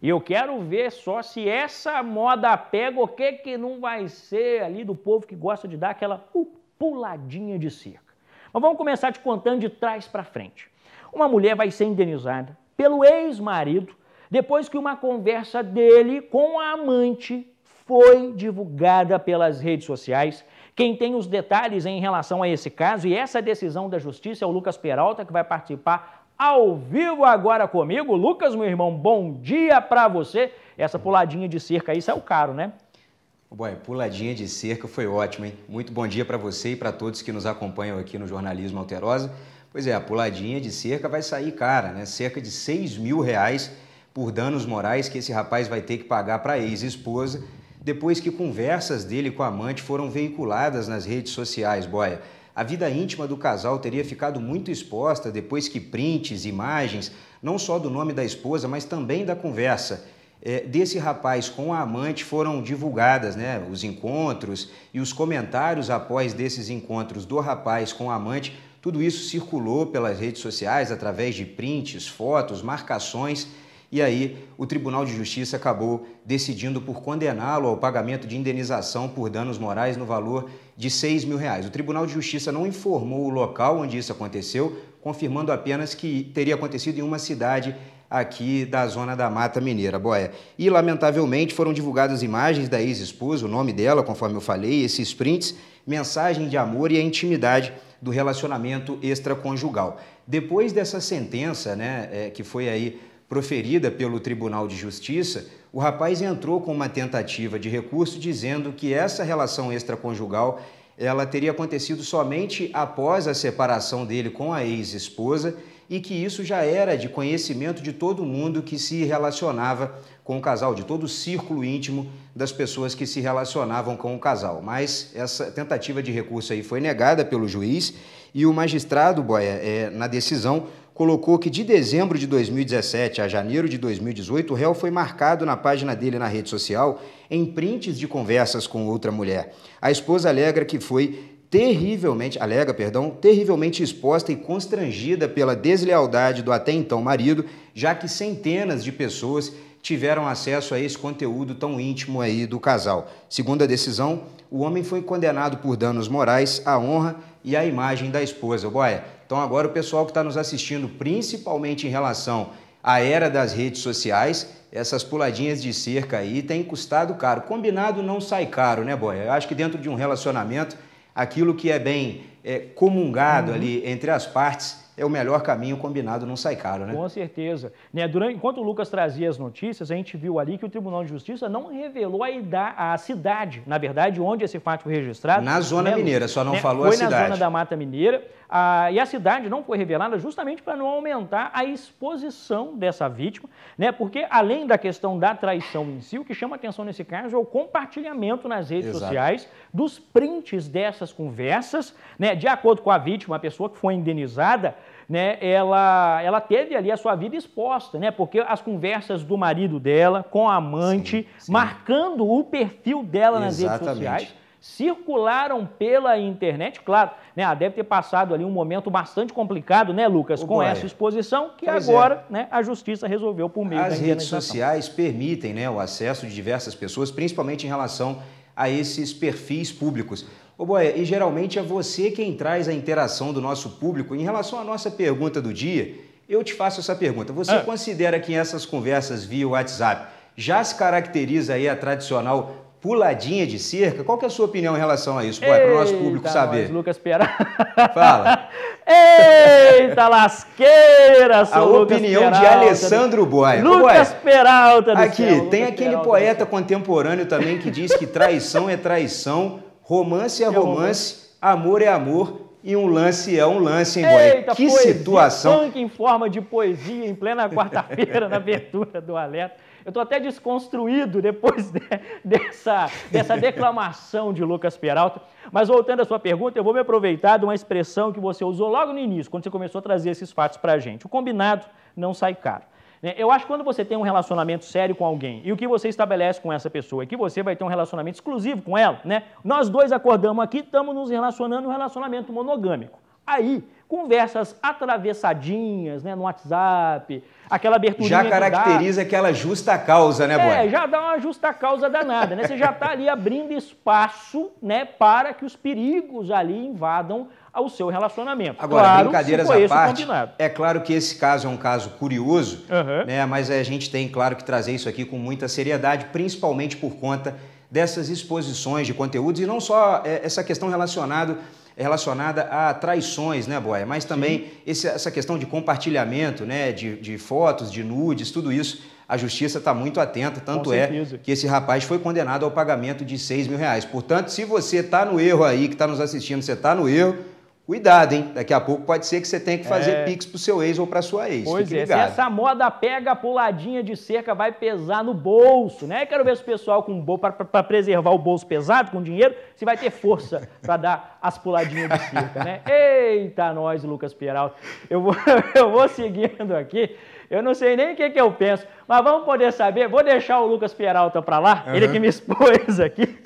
E eu quero ver só se essa moda pega, o que que não vai ser ali do povo que gosta de dar aquela puladinha de cerca. Mas vamos começar te contando de trás para frente. Uma mulher vai ser indenizada pelo ex-marido depois que uma conversa dele com a amante foi divulgada pelas redes sociais. Quem tem os detalhes em relação a esse caso e essa decisão da justiça é o Lucas Peralta, que vai participar ao vivo agora comigo. Lucas, meu irmão, bom dia para você. Essa puladinha de cerca aí saiu caro, né? Bom, puladinha de cerca foi ótimo, hein? Muito bom dia para você e para todos que nos acompanham aqui no Jornalismo Alterosa. Pois é, a puladinha de cerca vai sair cara, né? Cerca de 6 mil reais por danos morais que esse rapaz vai ter que pagar para a ex-esposa depois que conversas dele com a amante foram veiculadas nas redes sociais, boia. A vida íntima do casal teria ficado muito exposta depois que prints, imagens, não só do nome da esposa, mas também da conversa é, desse rapaz com a amante foram divulgadas, né? Os encontros e os comentários após desses encontros do rapaz com a amante, tudo isso circulou pelas redes sociais através de prints, fotos, marcações. E aí, o Tribunal de Justiça acabou decidindo por condená-lo ao pagamento de indenização por danos morais no valor de 6 mil reais. O Tribunal de Justiça não informou o local onde isso aconteceu, confirmando apenas que teria acontecido em uma cidade aqui da zona da Mata Mineira, Boé. E, lamentavelmente, foram divulgadas imagens da ex-esposa, o nome dela, conforme eu falei, esses prints, mensagem de amor e a intimidade do relacionamento extraconjugal. Depois dessa sentença, né, é, que foi aí proferida pelo Tribunal de Justiça, o rapaz entrou com uma tentativa de recurso dizendo que essa relação extraconjugal ela teria acontecido somente após a separação dele com a ex-esposa e que isso já era de conhecimento de todo mundo que se relacionava com o casal, de todo o círculo íntimo das pessoas que se relacionavam com o casal. Mas essa tentativa de recurso aí foi negada pelo juiz e o magistrado, Boia, é, na decisão, colocou que de dezembro de 2017 a janeiro de 2018, o réu foi marcado na página dele na rede social em prints de conversas com outra mulher. A esposa alega que foi terrivelmente, alega, perdão, terrivelmente exposta e constrangida pela deslealdade do até então marido, já que centenas de pessoas tiveram acesso a esse conteúdo tão íntimo aí do casal. Segundo a decisão, o homem foi condenado por danos morais à honra e à imagem da esposa. Boia, então, agora o pessoal que está nos assistindo, principalmente em relação à era das redes sociais, essas puladinhas de cerca aí têm custado caro. Combinado não sai caro, né, Boia? Eu acho que dentro de um relacionamento, aquilo que é bem é, comungado uhum. ali entre as partes é o melhor caminho, combinado não sai caro, né? Com certeza. Né, durante, enquanto o Lucas trazia as notícias, a gente viu ali que o Tribunal de Justiça não revelou a, idade, a cidade, na verdade, onde esse fato foi registrado. Na Zona né, Mineira, só não né, falou a cidade. Foi na Zona da Mata Mineira. Ah, e a cidade não foi revelada justamente para não aumentar a exposição dessa vítima, né? Porque além da questão da traição em si, o que chama atenção nesse caso é o compartilhamento nas redes Exato. sociais dos prints dessas conversas, né? De acordo com a vítima, a pessoa que foi indenizada, né, ela, ela teve ali a sua vida exposta, né? Porque as conversas do marido dela com a amante, sim, sim. marcando o perfil dela Exatamente. nas redes sociais, circularam pela internet, claro, né? Ela ah, deve ter passado ali um momento bastante complicado, né, Lucas, com essa exposição que pois é. agora, é. né, a justiça resolveu por meio As da As redes sociais permitem, né, o acesso de diversas pessoas, principalmente em relação a esses perfis públicos. Ô Boia, e geralmente é você quem traz a interação do nosso público. Em relação à nossa pergunta do dia, eu te faço essa pergunta. Você ah. considera que essas conversas via WhatsApp já se caracteriza aí a tradicional puladinha de cerca? Qual que é a sua opinião em relação a isso, Boia, para o nosso público saber? Nós, Lucas Pera. Fala. Eita lasqueira, A opinião Peralta, de Alessandro Boia. Lucas Peralta do Aqui, céu, tem Lucas aquele Peralta poeta contemporâneo também que diz que traição é traição Romance é romance, amor é amor e um lance é um lance, hein, Eita, Que poesia, situação! Funk em forma de poesia em plena quarta-feira na abertura do Alerta. Eu estou até desconstruído depois de, dessa, dessa declamação de Lucas Peralta. Mas voltando à sua pergunta, eu vou me aproveitar de uma expressão que você usou logo no início, quando você começou a trazer esses fatos para a gente. O combinado não sai caro. Né? Eu acho que quando você tem um relacionamento sério com alguém e o que você estabelece com essa pessoa é que você vai ter um relacionamento exclusivo com ela, né? Nós dois acordamos aqui, estamos nos relacionando um relacionamento monogâmico. Aí conversas atravessadinhas, né, no WhatsApp, aquela abertura. Já caracteriza aquela justa causa, né, Boy? É, já dá uma justa causa danada, né? Você já está ali abrindo espaço, né, para que os perigos ali invadam ao seu relacionamento. Agora, claro, brincadeiras à parte, é claro que esse caso é um caso curioso, uhum. né, mas a gente tem, claro, que trazer isso aqui com muita seriedade, principalmente por conta dessas exposições de conteúdos e não só é, essa questão relacionada é relacionada a traições, né, Boia? Mas também esse, essa questão de compartilhamento, né, de, de fotos, de nudes, tudo isso a justiça está muito atenta, tanto é que esse rapaz foi condenado ao pagamento de 6 mil reais. Portanto, se você está no erro aí, que está nos assistindo, você está no erro, Cuidado, hein? Daqui a pouco pode ser que você tenha que fazer é... pix pro seu ex ou pra sua ex. Pois Fique é, ligado. se essa moda pega a puladinha de cerca, vai pesar no bolso, né? Quero ver se o pessoal com bol... para preservar o bolso pesado, com dinheiro, se vai ter força para dar as puladinhas de cerca, né? Eita, nós, Lucas Peralta. Eu vou, eu vou seguindo aqui. Eu não sei nem o que, que eu penso, mas vamos poder saber. Vou deixar o Lucas Peralta para lá, uhum. ele que me expôs aqui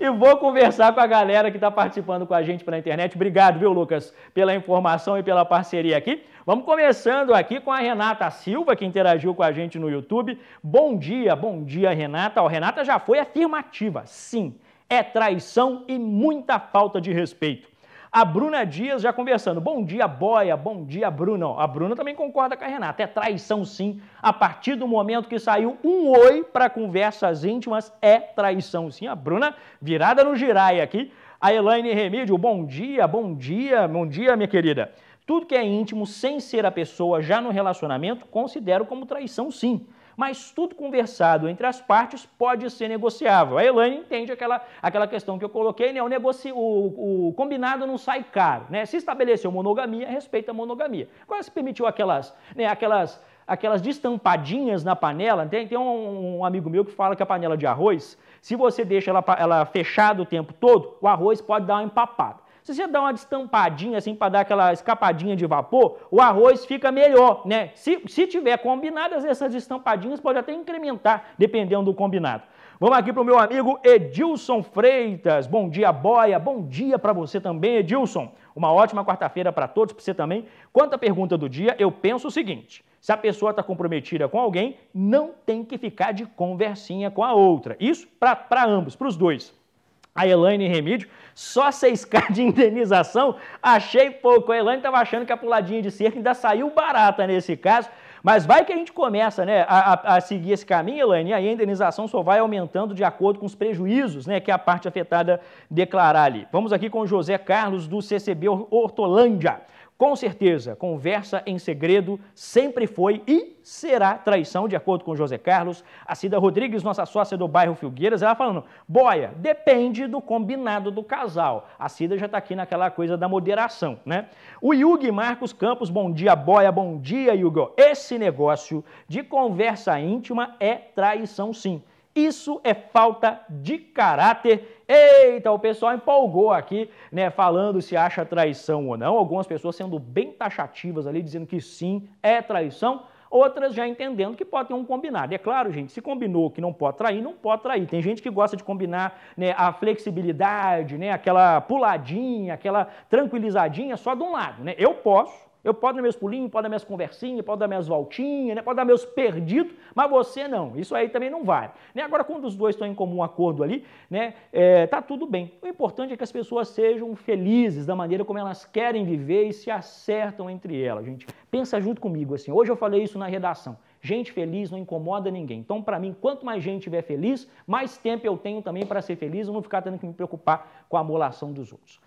e vou conversar com a galera que está participando com a gente pela internet. Obrigado, viu, Lucas, pela informação e pela parceria aqui. Vamos começando aqui com a Renata Silva, que interagiu com a gente no YouTube. Bom dia, bom dia, Renata. Ó, Renata já foi afirmativa. Sim, é traição e muita falta de respeito a Bruna Dias já conversando. Bom dia, boia. Bom dia, Bruno. A Bruna também concorda com a Renata. É traição, sim. A partir do momento que saiu um oi para conversas íntimas, é traição, sim. A Bruna virada no girai aqui. A Elaine Remídio, bom dia, bom dia, bom dia, minha querida. Tudo que é íntimo, sem ser a pessoa já no relacionamento, considero como traição, sim mas tudo conversado entre as partes pode ser negociável. A Elaine entende aquela, aquela questão que eu coloquei, né? O, negocio, o, o combinado não sai caro, né? Se estabeleceu monogamia, respeita a monogamia. Agora se permitiu aquelas, né, aquelas aquelas destampadinhas na panela. Tem, tem um, um, amigo meu que fala que a panela de arroz, se você deixa ela, ela fechada o tempo todo, o arroz pode dar uma empapada. Se você dá uma destampadinha assim para dar aquela escapadinha de vapor, o arroz fica melhor, né? Se, se tiver combinadas essas estampadinhas, pode até incrementar, dependendo do combinado. Vamos aqui para o meu amigo Edilson Freitas. Bom dia, boia. Bom dia para você também, Edilson. Uma ótima quarta-feira para todos, para você também. Quanto à pergunta do dia, eu penso o seguinte: se a pessoa está comprometida com alguém, não tem que ficar de conversinha com a outra. Isso para ambos, para os dois a Elaine Remídio, só 6K de indenização, achei pouco. A Elaine estava achando que a puladinha de cerca ainda saiu barata nesse caso, mas vai que a gente começa né, a, a, seguir esse caminho, Elaine, e aí a indenização só vai aumentando de acordo com os prejuízos né, que a parte afetada declarar ali. Vamos aqui com o José Carlos, do CCB Hortolândia. Com certeza, conversa em segredo sempre foi e será traição, de acordo com José Carlos. A Cida Rodrigues, nossa sócia do bairro Filgueiras, ela falando: boia, depende do combinado do casal. A Cida já está aqui naquela coisa da moderação, né? O Hugo Marcos Campos, bom dia, boia, bom dia, Hugo. Esse negócio de conversa íntima é traição, sim. Isso é falta de caráter. Eita, o pessoal empolgou aqui, né, falando se acha traição ou não. Algumas pessoas sendo bem taxativas ali, dizendo que sim, é traição. Outras já entendendo que pode ter um combinado. E é claro, gente, se combinou que não pode trair, não pode trair. Tem gente que gosta de combinar né, a flexibilidade, né, aquela puladinha, aquela tranquilizadinha só de um lado. Né? Eu posso, eu posso dar meus pulinhos, posso dar minhas conversinhas, posso dar minhas voltinhas, né? posso dar meus perdidos, mas você não. Isso aí também não vale. Né? Agora, quando os dois estão em comum acordo ali, né? É, tá tudo bem. O importante é que as pessoas sejam felizes da maneira como elas querem viver e se acertam entre elas, gente. Pensa junto comigo assim. Hoje eu falei isso na redação. Gente feliz não incomoda ninguém. Então, para mim, quanto mais gente tiver feliz, mais tempo eu tenho também para ser feliz e não ficar tendo que me preocupar com a amolação dos outros.